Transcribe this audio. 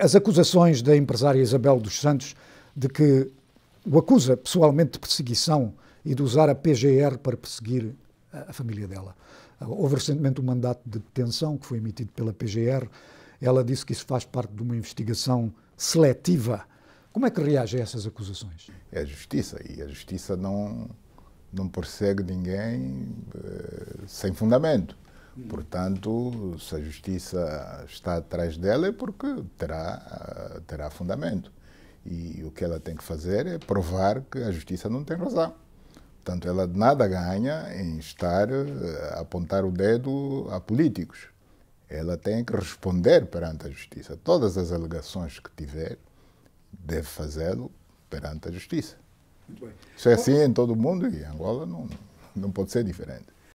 As acusações da empresária Isabel dos Santos de que o acusa pessoalmente de perseguição e de usar a PGR para perseguir a família dela. Houve recentemente um mandato de detenção que foi emitido pela PGR. Ela disse que isso faz parte de uma investigação seletiva. Como é que reage a essas acusações? É a justiça e a justiça não, não persegue ninguém eh, sem fundamento. Portanto, se a justiça está atrás dela é porque terá, eh, terá fundamento. E o que ela tem que fazer é provar que a justiça não tem razão. Portanto, ela nada ganha em estar a eh, apontar o dedo a políticos. Ela tem que responder perante a justiça. Todas as alegações que tiver, deve fazê-lo perante a justiça. Isso é assim em todo o mundo e em Angola não, não pode ser diferente.